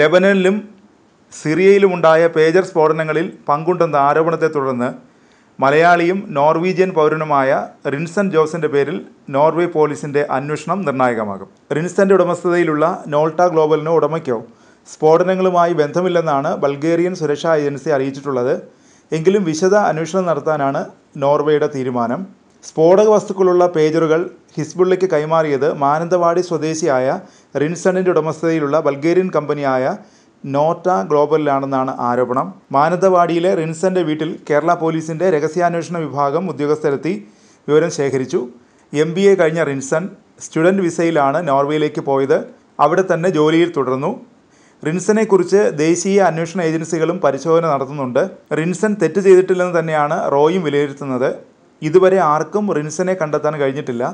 ലെബനനിലും സിറിയയിലുമുണ്ടായ pager സ്ഫോടനങ്ങളിൽ പങ്കുണ്ടെന്ന ആരോപണത്തെ തുടർന്ന് മലയാളിയും നോർവീജിയൻ പൗരനുമായ റിൻസൺ ജോസിൻ്റെ പേരിൽ നോർവേ പോലീസിൻ്റെ അന്വേഷണം നിർണായകമാകും റിൻസൻ്റെ ഉടമസ്ഥതയിലുള്ള നോൾട്ട ഗ്ലോബലിനോ ഉടമയ്ക്കോ സ്ഫോടനങ്ങളുമായി ബന്ധമില്ലെന്നാണ് ബൾഗേറിയൻ സുരക്ഷാ ഏജൻസി അറിയിച്ചിട്ടുള്ളത് എങ്കിലും വിശദ അന്വേഷണം നടത്താനാണ് നോർവേയുടെ തീരുമാനം സ്ഫോടക വസ്തുക്കളുള്ള പേജറുകൾ ഹിസ്ബുള്ളയ്ക്ക് കൈമാറിയത് മാനന്തവാടി സ്വദേശിയായ റിൻസണിൻ്റെ ഉടമസ്ഥതയിലുള്ള ബൾഗേറിയൻ കമ്പനിയായ നോട്ട ഗ്ലോബലിലാണെന്നാണ് ആരോപണം മാനന്തവാടിയിലെ റിൻസൻ്റെ വീട്ടിൽ കേരള പോലീസിൻ്റെ രഹസ്യാന്വേഷണ വിഭാഗം ഉദ്യോഗസ്ഥരെത്തി വിവരം ശേഖരിച്ചു എം ബി എ കഴിഞ്ഞ റിൻസൺ സ്റ്റുഡൻറ്റ് വിസയിലാണ് നോർവേയിലേക്ക് പോയത് അവിടെ തന്നെ ജോലിയിൽ തുടർന്നു റിൻസനെക്കുറിച്ച് ദേശീയ അന്വേഷണ ഏജൻസികളും പരിശോധന നടത്തുന്നുണ്ട് റിൻസൺ തെറ്റ് ചെയ്തിട്ടില്ലെന്ന് തന്നെയാണ് റോയും വിലയിരുത്തുന്നത് ഇതുവരെ ആർക്കും റിൻസനെ കണ്ടെത്താൻ കഴിഞ്ഞിട്ടില്ല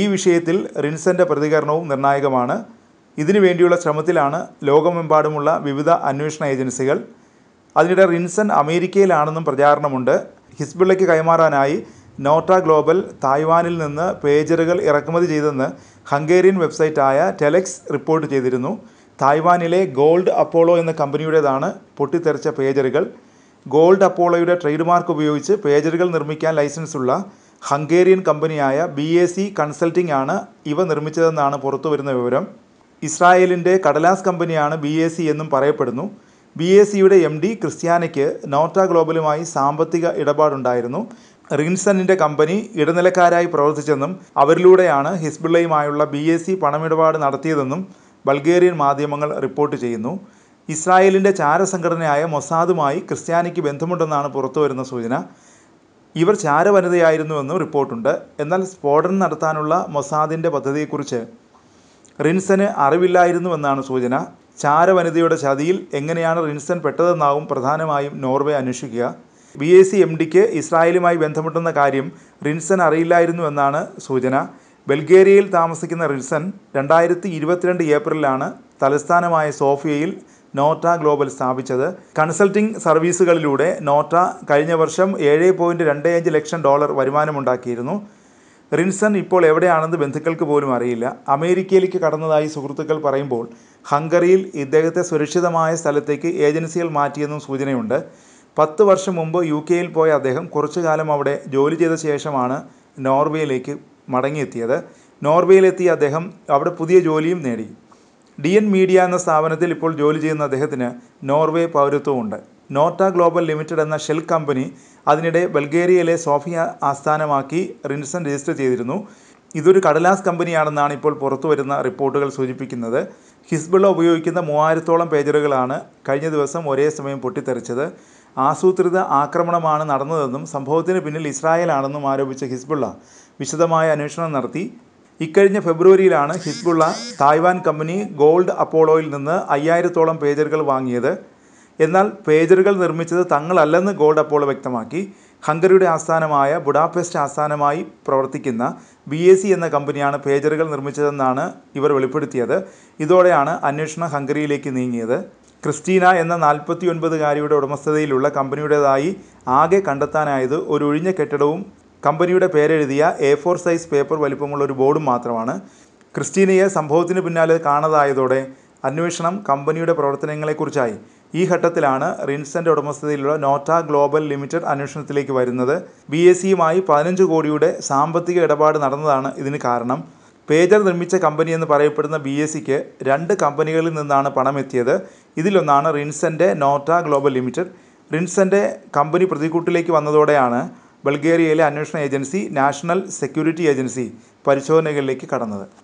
ഈ വിഷയത്തിൽ റിൻസന്റെ പ്രതികരണവും നിർണായകമാണ് ഇതിനു വേണ്ടിയുള്ള ശ്രമത്തിലാണ് ലോകമെമ്പാടുമുള്ള വിവിധ അന്വേഷണ ഏജൻസികൾ അതിനിടെ റിൻസൻ അമേരിക്കയിലാണെന്നും പ്രചാരണമുണ്ട് ഹിസ്ബിളയ്ക്ക് കൈമാറാനായി നോട്ട ഗ്ലോബൽ തായ്വാനിൽ നിന്ന് പേജറുകൾ ഇറക്കുമതി ചെയ്തെന്ന് ഹംഗേറിയൻ വെബ്സൈറ്റായ ടെലക്സ് റിപ്പോർട്ട് ചെയ്തിരുന്നു തായ്വാനിലെ ഗോൾഡ് അപ്പോളോ എന്ന കമ്പനിയുടേതാണ് പൊട്ടിത്തെറിച്ച പേജറുകൾ ഗോൾഡ് അപ്പോളോയുടെ ട്രേഡ് മാർക്ക് ഉപയോഗിച്ച് പേജറുകൾ നിർമ്മിക്കാൻ ലൈസൻസുള്ള ഹംഗേറിയൻ കമ്പനിയായ ബി എ സി കൺസൾട്ടിംഗ് ആണ് ഇവ നിർമ്മിച്ചതെന്നാണ് പുറത്തുവരുന്ന വിവരം ഇസ്രായേലിൻ്റെ കടലാസ് കമ്പനിയാണ് ബി എ സി എന്നും പറയപ്പെടുന്നു ബി എ സിയുടെ എം ഡി ക്രിസ്ത്യാനയ്ക്ക് നോട്ട ഗ്ലോബലുമായി സാമ്പത്തിക ഇടപാടുണ്ടായിരുന്നു റിൻസണിൻ്റെ കമ്പനി ഇടനിലക്കാരായി പ്രവർത്തിച്ചെന്നും അവരിലൂടെയാണ് ഹിസ്ബുള്ളയുമായുള്ള ബി എ സി പണമിടപാട് നടത്തിയതെന്നും ബൾഗേറിയൻ മാധ്യമങ്ങൾ റിപ്പോർട്ട് ചെയ്യുന്നു ഇസ്രായേലിൻ്റെ ചാരസംഘടനയായ മൊസാദുമായി ക്രിസ്ത്യാനിക്ക് ബന്ധമുണ്ടെന്നാണ് പുറത്തുവരുന്ന സൂചന ഇവർ ചാരവനിതയായിരുന്നുവെന്നും റിപ്പോർട്ടുണ്ട് എന്നാൽ സ്ഫോടനം നടത്താനുള്ള മൊസാദിൻ്റെ പദ്ധതിയെക്കുറിച്ച് റിൻസന് അറിവില്ലായിരുന്നുവെന്നാണ് സൂചന ചാരവനിതയുടെ ചതിയിൽ എങ്ങനെയാണ് റിൻസൻ പെട്ടതെന്നാവും പ്രധാനമായും നോർവേ അന്വേഷിക്കുക ബി എ സി എം ഡിക്ക് ഇസ്രായേലുമായി ബന്ധമുണ്ടെന്ന കാര്യം റിൻസൻ അറിയില്ലായിരുന്നുവെന്നാണ് സൂചന ബൾഗേറിയയിൽ താമസിക്കുന്ന റിൻസൻ രണ്ടായിരത്തി ഇരുപത്തിരണ്ട് ഏപ്രിലാണ് തലസ്ഥാനമായ സോഫിയയിൽ നോട്ട ഗ്ലോബൽ സ്ഥാപിച്ചത് കൺസൾട്ടിംഗ് സർവീസുകളിലൂടെ നോട്ട കഴിഞ്ഞ വർഷം ഏഴ് പോയിൻറ്റ് രണ്ട് അഞ്ച് ലക്ഷം ഡോളർ വരുമാനമുണ്ടാക്കിയിരുന്നു റിൻസൺ ഇപ്പോൾ എവിടെയാണെന്ന് ബന്ധുക്കൾക്ക് പോലും അറിയില്ല അമേരിക്കയിലേക്ക് കടന്നതായി സുഹൃത്തുക്കൾ പറയുമ്പോൾ ഹംഗറിയിൽ ഇദ്ദേഹത്തെ സുരക്ഷിതമായ സ്ഥലത്തേക്ക് ഏജൻസികൾ മാറ്റിയെന്നും സൂചനയുണ്ട് പത്ത് വർഷം മുമ്പ് യു കെയിൽ പോയ അദ്ദേഹം കുറച്ചു കാലം അവിടെ ജോലി ചെയ്ത ശേഷമാണ് നോർവേയിലേക്ക് മടങ്ങിയെത്തിയത് നോർവേയിലെത്തിയ അദ്ദേഹം അവിടെ പുതിയ ജോലിയും നേടി ഡി എൻ മീഡിയ എന്ന സ്ഥാപനത്തിൽ ഇപ്പോൾ ജോലി ചെയ്യുന്ന അദ്ദേഹത്തിന് നോർവേ പൗരത്വമുണ്ട് നോർട്ട ഗ്ലോബൽ ലിമിറ്റഡ് എന്ന ഷെൽ കമ്പനി അതിനിടെ ബൾഗേറിയയിലെ സോഫിയ ആസ്ഥാനമാക്കി റിൻസൺ രജിസ്റ്റർ ചെയ്തിരുന്നു ഇതൊരു കടലാസ് കമ്പനിയാണെന്നാണ് ഇപ്പോൾ പുറത്തുവരുന്ന റിപ്പോർട്ടുകൾ സൂചിപ്പിക്കുന്നത് ഹിസ്ബുള്ള ഉപയോഗിക്കുന്ന മൂവായിരത്തോളം പേജറുകളാണ് കഴിഞ്ഞ ദിവസം ഒരേ സമയം പൊട്ടിത്തെറിച്ചത് ആസൂത്രിത ആക്രമണമാണ് നടന്നതെന്നും സംഭവത്തിന് പിന്നിൽ ഇസ്രായേലാണെന്നും ആരോപിച്ച ഹിസ്ബുള്ള വിശദമായ അന്വേഷണം നടത്തി ഇക്കഴിഞ്ഞ ഫെബ്രുവരിയിലാണ് ഹിസ്ബുള്ള തായ്വാൻ കമ്പനി ഗോൾഡ് അപ്പോളോയിൽ നിന്ന് അയ്യായിരത്തോളം പേജറുകൾ വാങ്ങിയത് എന്നാൽ പേജറുകൾ നിർമ്മിച്ചത് തങ്ങളല്ലെന്ന് ഗോൾഡ് അപ്പോളോ വ്യക്തമാക്കി ഹംഗറിയുടെ ആസ്ഥാനമായ ബുഡാപെസ്റ്റ് ആസ്ഥാനമായി പ്രവർത്തിക്കുന്ന ബി എ സി എന്ന കമ്പനിയാണ് പേജറുകൾ നിർമ്മിച്ചതെന്നാണ് ഇവർ വെളിപ്പെടുത്തിയത് ഇതോടെയാണ് അന്വേഷണം ഹംഗറിയിലേക്ക് നീങ്ങിയത് ക്രിസ്റ്റീന എന്ന നാൽപ്പത്തിയൊൻപതുകാരിയുടെ ഉടമസ്ഥതയിലുള്ള കമ്പനിയുടേതായി ആകെ കണ്ടെത്താനായത് ഒരു ഒഴിഞ്ഞ കെട്ടിടവും കമ്പനിയുടെ പേരെഴുതിയ എ ഫോർ സൈസ് പേപ്പർ വലിപ്പമുള്ള ഒരു ബോർഡും മാത്രമാണ് ക്രിസ്റ്റീനയെ സംഭവത്തിന് പിന്നാലെ കാണാതായതോടെ അന്വേഷണം കമ്പനിയുടെ പ്രവർത്തനങ്ങളെക്കുറിച്ചായി ഈ ഘട്ടത്തിലാണ് റിൻസൻ്റെ ഉടമസ്ഥതയിലുള്ള നോട്ട ഗ്ലോബൽ ലിമിറ്റഡ് അന്വേഷണത്തിലേക്ക് വരുന്നത് ബി എസ് സിയുമായി പതിനഞ്ച് കോടിയുടെ സാമ്പത്തിക ഇടപാട് നടന്നതാണ് ഇതിന് കാരണം പേജർ നിർമ്മിച്ച കമ്പനി എന്ന് പറയപ്പെടുന്ന ബി എസ് സിക്ക് രണ്ട് കമ്പനികളിൽ നിന്നാണ് പണം എത്തിയത് ഇതിലൊന്നാണ് റിൻസൻ്റെ നോട്ട ഗ്ലോബൽ ലിമിറ്റഡ് റിൻസൻ്റെ കമ്പനി പ്രതികൂട്ടിലേക്ക് വന്നതോടെയാണ് ബൾഗേറിയയിലെ അന്വേഷണ ഏജൻസി നാഷണൽ സെക്യൂരിറ്റി ഏജൻസി പരിശോധനകളിലേക്ക് കടന്നത്